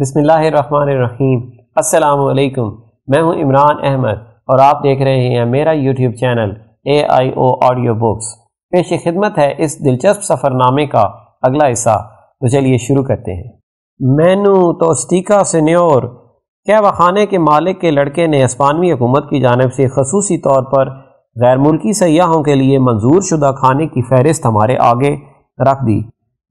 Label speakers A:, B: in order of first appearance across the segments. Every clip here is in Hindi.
A: बिसमीम असलकम मैं हूं इमरान अहमद और आप देख रहे हैं मेरा YouTube channel A I O audio books पेश खिदमत है इस दिलचस्प सफ़रनामे का अगला हिस्सा तो चलिए शुरू करते हैं मैनू तोस्टिका सन्योर कहवाखाने के मालिक के लड़के ने हस्पानवी हुकूमत की जानब से खसूसी तौर पर गैर मुल्की सयाहों के लिए मंजूर शुदा खाने की फहरिस्त हमारे आगे रख दी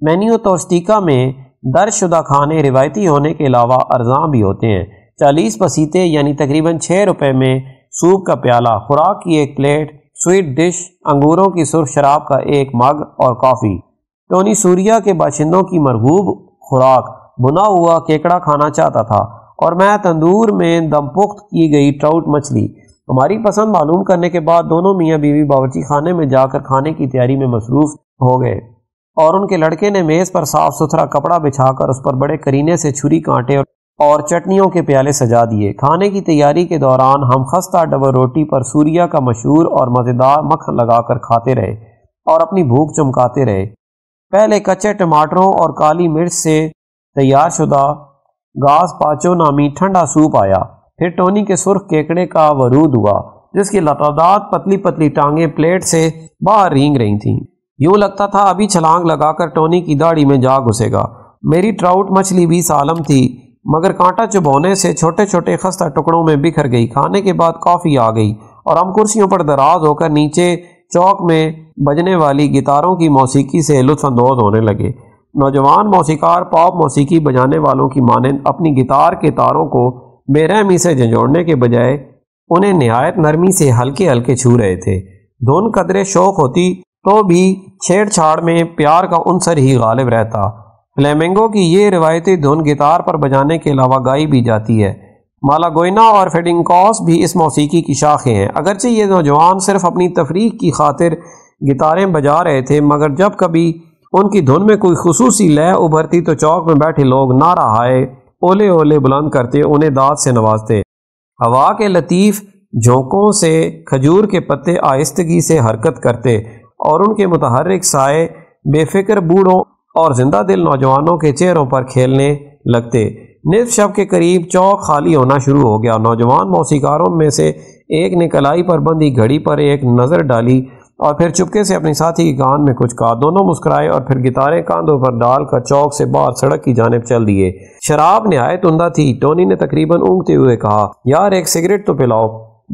A: मैन्यू तोस्टिका में दरशुदा खाने रिवायती होने के अलावा अरजाँ भी होते हैं चालीस पसीते यानी तकरीबन छः रुपये में सूप का प्याला खुराक की एक प्लेट स्वीट डिश अंगूरों की सुर्ख शराब का एक मग और कॉफ़ी टोनी सूर्या के बाशिंदों की मरगूब खुराक बुना हुआ केकड़ा खाना चाहता था और मैं तंदूर में दमपुख्त की गई ट्राउट मछली हमारी पसंद मालूम करने के बाद दोनों मियाँ बीवी बावची खाने में जाकर खाने की तैयारी में मसरूफ़ हो गए और उनके लड़के ने मेज़ पर साफ सुथरा कपड़ा बिछाकर उस पर बड़े करीने से छुरी कांटे और चटनियों के प्याले सजा दिए खाने की तैयारी के दौरान हम खस्ता डबल रोटी पर सूर्या का मशहूर और मज़ेदार मक्खन लगाकर खाते रहे और अपनी भूख चमकाते रहे पहले कच्चे टमाटरों और काली मिर्च से तैयार शुदा घास पाचो नामी ठंडा सूप आया फिर टोनी के सुर्ख केकड़े का वरूद हुआ जिसकी लतादात पतली पतली टांगें प्लेट से बाहर रींग रही थीं यूं लगता था अभी छलांग लगाकर टोनी की दाढ़ी में जा घुसेगा मेरी ट्राउट मछली भी सालम थी मगर कांटा चुभोने से छोटे छोटे खस्ता टुकड़ों में बिखर गई खाने के बाद कॉफ़ी आ गई और हम कुर्सियों पर दराज होकर नीचे चौक में बजने वाली गिटारों की मौसीकी से लुत्फानंदोज होने लगे नौजवान मौसीकार पॉप मौसीकी बजाने वालों की मानंद अपनी गिटार के तारों को बेरहमी से झंझोड़ने के बजाय उन्हें नहायत नरमी से हल्के हल्के छू रहे थे धुन कदरे शौक होती तो भी छेड़छाड़ में प्यार का उनसर ही गालिब रहता फ्लेमेंगो की ये रिवायती धुन गिटार पर बजाने के अलावा गाई भी जाती है माला गोइना और फेडिंगकॉस भी इस मौसीकी की शाखें हैं अगरचे ये नौजवान सिर्फ अपनी तफरीक की खातिर गिटारें बजा रहे थे मगर जब कभी उनकी धुन में कोई खसूसी लय उभरती तो चौक में बैठे लोग नारा हाय ओले ओले बुलंद करते उन्हें दाद से नवाजते हवा के लतीफ़ झोंकों से खजूर के पत्ते आहिस्तगी से हरकत करते और उनके मुतहरक साए बेफिक्र बूढ़ों और जिंदा दिल नौजवानों के चेहरों पर खेलने लगते निसफ शब के करीब चौक खाली होना शुरू हो गया नौजवान मौसीकारों में से एक ने कलाई पर बंधी घड़ी पर एक नज़र डाली और फिर चुपके से अपने साथी के कान में कुछ कहा दोनों मुस्कुराए और फिर गितारे कांधों पर डालकर चौक से बाहर सड़क की जानब चल दिए शराब नहायत उंदा थी टोनी ने तकरीबन ऊँगते हुए कहा यार एक सिगरेट तो पिलाओ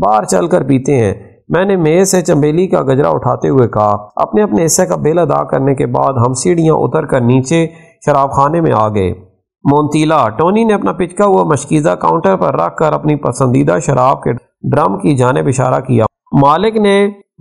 A: बाहर चल कर पीते हैं मैंने मेज से चमेली का गजरा उठाते हुए कहा अपने अपने हिस्से का बिल अदा करने के बाद हम सीढ़ियाँ उतर कर नीचे शराब खाने में आ गए मोनतीला टोनी ने अपना पिचका हुआ मशकीज़ा काउंटर पर रख कर अपनी पसंदीदा शराब के ड्रम की जानब इशारा किया मालिक ने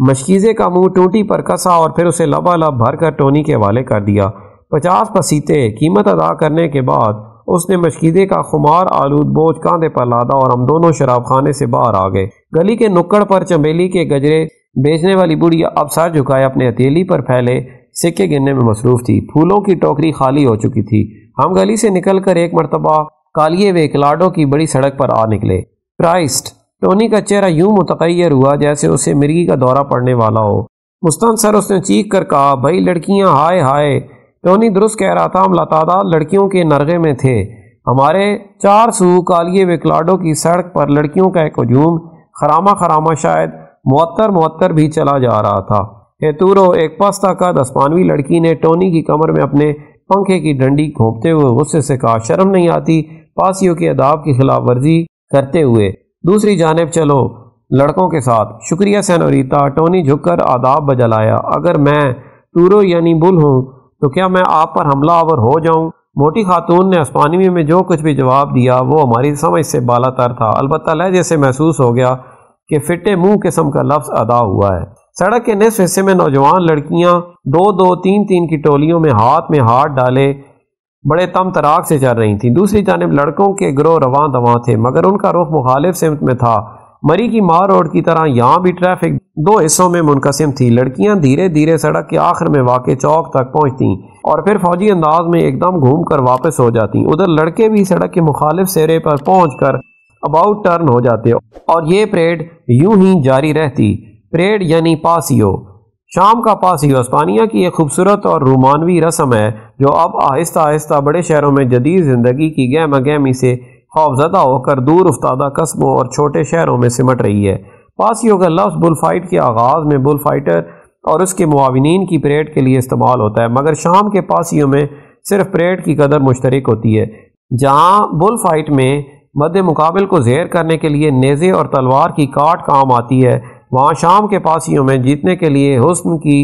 A: मशकीज़े का मुंह टूटी पर कसा और फिर उसे लबालब भर कर टोनी के हवाले कर दिया पचास पसीते कीमत अदा करने के बाद उसने मशकीदे का खुमार आलूद बोझ कांधे पर लादा और हम दोनों शराब खाने से बाहर आ गए गली के नुक्कड़ पर चमेली के गजरे बेचने वाली बुढ़िया अब सर झुकाए अपने हथेली पर फैले सिक्के गिनने में मसरूफ थी फूलों की टोकरी खाली हो चुकी थी हम गली से निकल कर एक मरतबा कालिए वे कलाडो की बड़ी सड़क पर आ निकले क्राइस्ट टोनी का चेहरा यूं मुतैर हुआ जैसे उसे मिर्गी का दौरा पड़ने वाला हो मुस्तान सर उसने चीख कर कहा भाई लड़कियां हाय हाय टोनी दुरुस्त कह रहा था हम लतादा लड़कियों के नरगे में थे हमारे चार सू कालिए विकलाडो की सड़क पर लड़कियों का एक हजूम खरामा खरामा शायद मअतर मुत्तर भी चला जा रहा था हेतूरो एक पस्ता का आसमानवी लड़की ने टोनी की कमर में अपने पंखे की डंडी घोंपते हुए गुस्से से कहा शर्म नहीं आती पासियों के अदाब की खिलाफ वर्जी करते हुए दूसरी जानब चलो लड़कों के साथ शुक्रिया सैनोरीता टोनी झुककर आदाब बजलाया अगर मैं टूरो यानी बुल हूँ तो क्या मैं आप पर हमला आवर हो जाऊं मोटी खातून ने आसमानवी में जो कुछ भी जवाब दिया वो हमारी समझ से बाला तर था अलबत् लहजे से महसूस हो गया कि फिटे मुंह किस्म का लफ्ज अदा हुआ है सड़क के निस हिस्से में नौजवान लड़कियां दो दो तीन तीन की टोलियों में हाथ में हाथ डाले बड़े तम तराक से चल रही थी दूसरी जानब लड़कों के ग्रोह रवा दवा थे मगर उनका रुख मुखालिफ सिमत में था मरी की मार रोड की तरह यहाँ भी ट्रैफिक दो हिस्सों में मुनकसम थी लड़कियां धीरे धीरे सड़क के आखिर में वाकई चौक तक पहुँचती और फिर फौजी अंदाज में एकदम घूम कर वापस हो जाती उधर लड़के भी सड़क के मुखालिफ सिरे पर पहुँच कर अबाउट टर्न हो जाते और ये परेड यूं ही जारी रहती परेड यानी पासियो शाम का पासियो इस्पानिया की एक खूबसूरत और रोमानवी रस्म है जो अब आहिस्ता आहिस्ता बड़े शहरों में जदीद ज़िंदगी की गहमा गहमी से खौफजदा होकर दूर उफ्तादा कस्बों और छोटे शहरों में सिमट रही है पास ही होगा लफ्ज़ बुल फाइट के आगाज़ में बुल फाइटर और उसके मुआवनीन की परेड के लिए इस्तेमाल होता है मगर शाम के पासियों में सिर्फ परेड की कदर मुश्तरक होती है जहाँ बुल फाइट में मद मुकाबल को जेर करने के लिए नेज़े और तलवार की काट काम आती है वहाँ शाम के पासियों में जीतने के लिए हुस्न की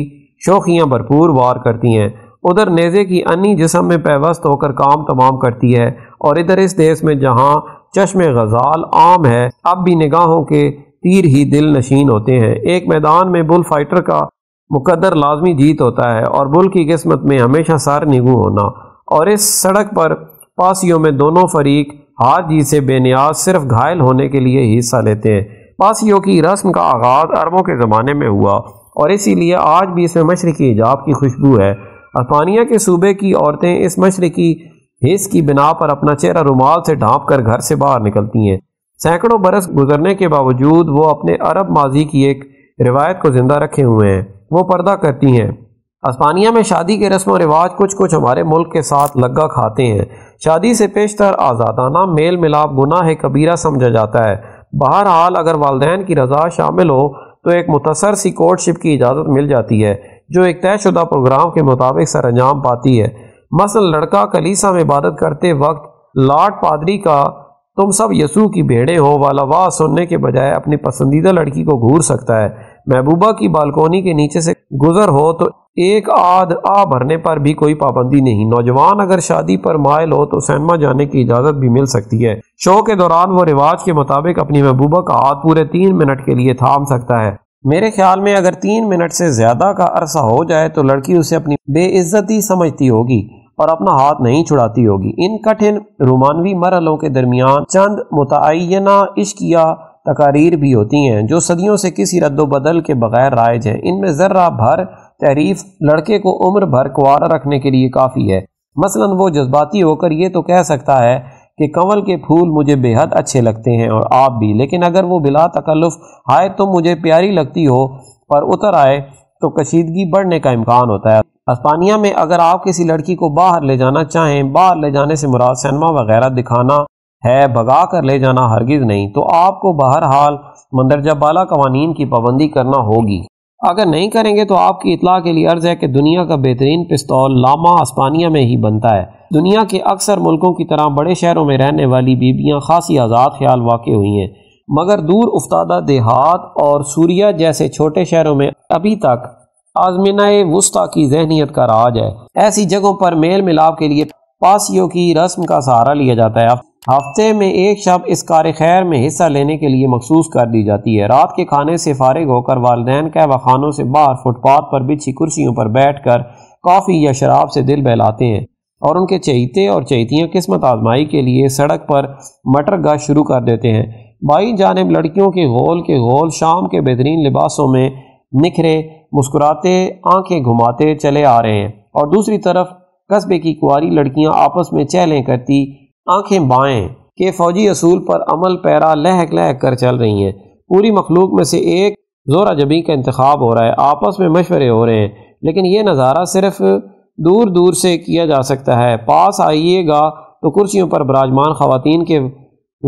A: शोखियाँ भरपूर वार करती हैं उधर नेज़े की अन्य जिसम में पैवस्त होकर काम तमाम करती है और इधर इस देश में जहाँ चश्म गजाल आम है अब भी निगाहों के तीर ही दिल नशीन होते हैं एक मैदान में बुल फाइटर का मुकदर लाजमी जीत होता है और बुल की किस्मत में हमेशा सार निगू होना और इस सड़क पर पासियों में दोनों फरीक हाथ जी से बेनियाज सिर्फ घायल होने के लिए हिस्सा लेते हैं पासियों की रस्म का आगाज़ अरबों के ज़माने में हुआ और इसीलिए आज भी इसमें मशरकी हिजाब की खुशबू है अफानिया के सूबे की औरतें इस मशरकी हिस्स की बिना पर अपना चेहरा रुमाल से ढांप कर घर से बाहर निकलती हैं सैकड़ों बरस गुजरने के बावजूद वो अपने अरब माजी की एक रिवायत को जिंदा रखे हुए हैं वो पर्दा करती हैं आसमानिया में शादी के रस्म और रिवाज कुछ कुछ हमारे मुल्क के साथ लगा खाते हैं शादी से पेशतर आज़ादाना मेल मिलाप गुना है कबीरा समझा जाता है बहरहाल अगर वालदेन की रजा शामिल हो तो एक मुतसर सी कोर्टशिप की इजाज़त मिल जाती है जो एक तयशुदा प्रोग्राम के मुताबिक सर अंजाम पाती है मसल लड़का कलीसा में इबादत करते वक्त लॉर्ड पादरी का तुम सब यसू की भेड़े हो वाला वाह सुनने के बजाय अपनी पसंदीदा लड़की को घूर सकता है महबूबा की बालकोनी के नीचे से गुजर हो तो एक आध आ भरने पर भी कोई पाबंदी नहीं नौजवान अगर शादी पर मायल हो तो सैनमा जाने की इजाज़त भी मिल सकती है शो के दौरान वो रिवाज के मुताबिक अपनी महबूबा का हाथ पूरे तीन मिनट के लिए थाम सकता है मेरे ख्याल में अगर तीन मिनट से ज़्यादा का अरसा हो जाए तो लड़की उसे अपनी बेइज्जती समझती होगी और अपना हाथ नहीं छुड़ाती होगी इन कठिन रोमानवी मरलों के दरमियान चंद मुतना इश्किया तकारीर भी होती हैं जो सदियों से किसी रद्दबदल के बगैर राइज है इनमें ज़र्रा भर तहरीफ लड़के को उम्र भर कुआरा रखने के लिए काफ़ी है मसलन वो जज्बाती होकर ये तो कह सकता है कि कंवल के फूल मुझे बेहद अच्छे लगते हैं और आप भी लेकिन अगर वो बिला तकल्लुफ़ आए तो मुझे प्यारी लगती हो पर उतर आए तो कशीदगी बढ़ने का इम्कान होता है हस्पानिया में अगर आप किसी लड़की को बाहर ले जाना चाहें बाहर ले जाने से मुराद सिनेमा वगैरह दिखाना है भगा कर ले जाना हरगिज नहीं तो आपको बहर हाल मंदरजा बाला कवानीन की पाबंदी करना होगी अगर नहीं करेंगे तो आपकी इतला के लिए अर्ज है कि दुनिया का बेहतरीन पिस्तौल लामा हस्पानिया में ही बनता है दुनिया के अक्सर मुल्कों की तरह बड़े शहरों में रहने वाली बीबियाँ खासी आज़ाद ख्याल वाक़ हुई हैं मगर दूर उफ्तादा देहात और सूरिया जैसे छोटे शहरों में अभी तक आजमीना वस्ती की जहनीत का राज है ऐसी जगहों पर मेल मिलाप के लिए पासियों की रस्म का सहारा लिया जाता है हफ्ते में एक शब इस कार खैर में हिस्सा लेने के लिए मखसूस कर दी जाती है रात के खाने से फारिग होकर वाले कहवा खानों से बाहर फुटपाथ पर बिछी कुर्सियों पर बैठ कर कॉफ़ी या शराब से दिल बहलाते हैं और उनके चहीते और चहतियाँ किस्मत आजमाई के लिए सड़क पर मटर गा शुरू कर देते हैं बाई जानब लड़कियों के गोल के गोल शाम के बेहतरीन लिबासों में निखरे मुस्कुराते आंखें घुमाते चले आ रहे हैं और दूसरी तरफ कस्बे की कुआरी लड़कियां आपस में चहलें करती आंखें बाएं के फौजी असूल पर अमल पैरा लहक लहक कर चल रही हैं पूरी मखलूक में से एक जोरा जबी का इंतखब हो रहा है आपस में मशवरे हो रहे हैं लेकिन ये नज़ारा सिर्फ दूर दूर से किया जा सकता है पास आइएगा तो कुर्सियों पर बराजमान खातन के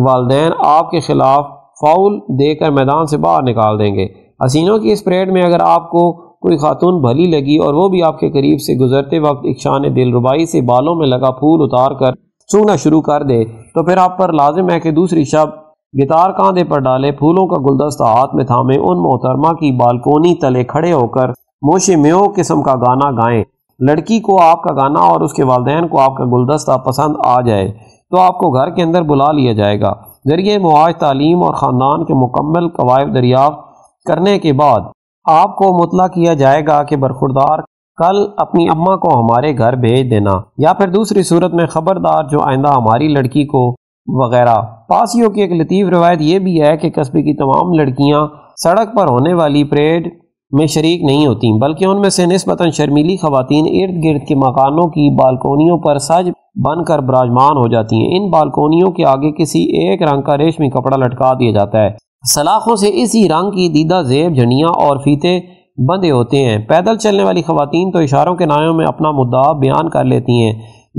A: वालदेन आपके ख़िलाफ़ फाउल देकर मैदान से बाहर निकाल देंगे हसीनों की इस परेड में अगर आपको कोई खातून भली लगी और वो भी आपके करीब से गुजरते वक्त एक शान दिलरुबाई से बालों में लगा फूल उतार कर सूंघना शुरू कर दे तो फिर आप पर लाजिम है कि दूसरी शब गितार कांधे पर डाले फूलों का गुलदस्ता हाथ में थामे उन मोहतरमा की बालकोनी तले खड़े होकर मोशे म्यो किस्म का गाना गाएं लड़की को आपका गाना और उसके वालदेन को आपका गुलदस्ता पसंद आ जाए तो आपको घर के अंदर बुला लिया जाएगा जरिए मुआज तालीम और ख़ानदान के मुकम्मल कवायद दरियाफ्त करने के बाद आपको मुतला किया जाएगा कि बरखुरदार कल अपनी अम्मा को हमारे घर भेज देना या फिर दूसरी सूरत में खबरदार जो आइंदा हमारी लड़की को वगैरह पासियों की एक लतीफ़ रवायत यह भी है कि कस्बे की तमाम लड़कियाँ सड़क पर होने वाली परेड में शरीक नहीं होती बल्कि उनमें से नस्बता शर्मीली खवतिन इर्द गिर्द के मकानों की बालकोनियों पर सज बनकर बराजमान हो जाती हैं इन बालकोनियों के आगे किसी एक रंग का रेशमी कपड़ा लटका दिया जाता है सलाखों से इसी रंग की दीदा जेब झनिया और फीते बंधे होते हैं पैदल चलने वाली खवतिन तो इशारों के नायों में अपना मुद्दा बयान कर लेती हैं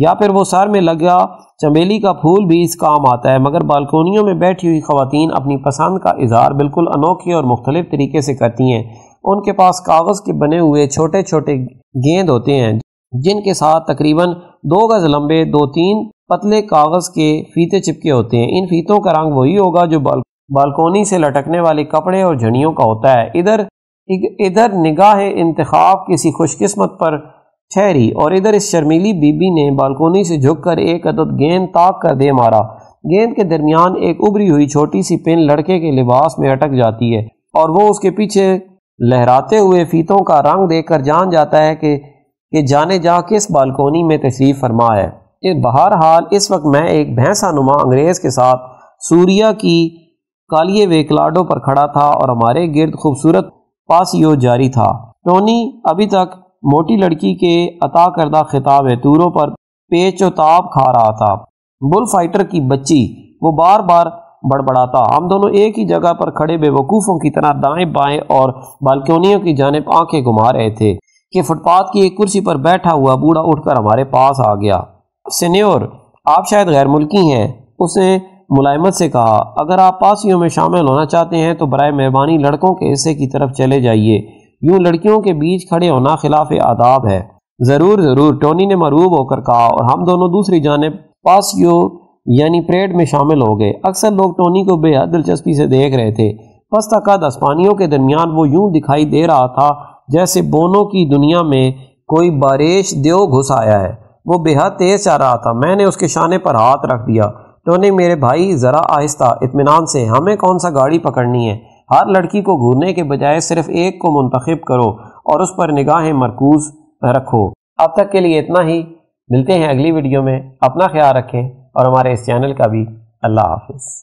A: या फिर वो सर में लगा चमेली का फूल भी इस काम आता है मगर बालकोनियों में बैठी हुई खवतिन अपनी पसंद का इजहार बिल्कुल अनोखे और मुख्तलिफ तरीके से करती हैं उनके पास कागज़ के बने हुए छोटे छोटे गेंद होते हैं जिनके साथ तकरीबन दो गज़ लंबे दो तीन पतले कागज़ के फीते चिपके होते हैं इन फीतों का रंग वही होगा जो बाल बालकोनी से लटकने वाले कपड़े और झड़ियों का होता है इधर इधर निगाह इंतखाब किसी खुशकस्मत पर ठहरी और इधर इस शर्मीली बीबी ने बालकोनी से झुककर एक अदद गेंद ताक कर दे मारा गेंद के दरमियान एक उभरी हुई छोटी सी पिन लड़के के लिबास में अटक जाती है और वो उसके पीछे लहराते हुए फीतों का रंग देखकर जान जाता है कि कि जाने जा किस बालकोनी में तशरीफ़ फरमा है बहरहाल इस वक्त मैं एक भैंसा नुमा अंग्रेज़ के साथ सूर्या की कालिए वेकलाडों पर खड़ा था और हमारे गिर्द खूबसूरत पासियो जारी था टोनी अभी तक मोटी लड़की के अता करदा खिताब तूरों पर पेचोताब खा रहा था बुल फाइटर की बच्ची वो बार बार बड़बड़ाता हम दोनों एक ही जगह पर खड़े बेवकूफ़ों की तरह दाएं बाएं और बालकोनियों की जानब आंखें घुमा रहे थे कि फुटपाथ की एक कुर्सी पर बैठा हुआ बूढ़ा उठकर हमारे पास आ गया सीनियर आप शायद गैर मुल्की हैं उसने मुलायमत से कहा अगर आप पासियों में शामिल होना चाहते हैं तो बर मेहरबानी लड़कों के हिस्से की तरफ चले जाइए यूं लड़कियों के बीच खड़े होना खिलाफ आदाब है ज़रूर ज़रूर टोनी ने मरूब होकर कहा और हम दोनों दूसरी जानब पासियों यानी परेड में शामिल हो गए अक्सर लोग टोनी को बेहद दिलचस्पी से देख रहे थे पस्ता का के दरमियान वो यूं दिखाई दे रहा था जैसे बोनों की दुनिया में कोई बारिश देव घुस आया है वो बेहद तेज आ रहा था मैंने उसके शाने पर हाथ रख दिया टोनी तो मेरे भाई ज़रा आहिस्ता इतमान से हमें कौन सा गाड़ी पकड़नी है हर लड़की को घूरने के बजाय सिर्फ एक को मंतखब करो और उस पर निगाहें मरकूज रखो अब तक के लिए इतना ही मिलते हैं अगली वीडियो में अपना ख्याल रखें और हमारे इस चैनल का भी अल्लाह हाफिज़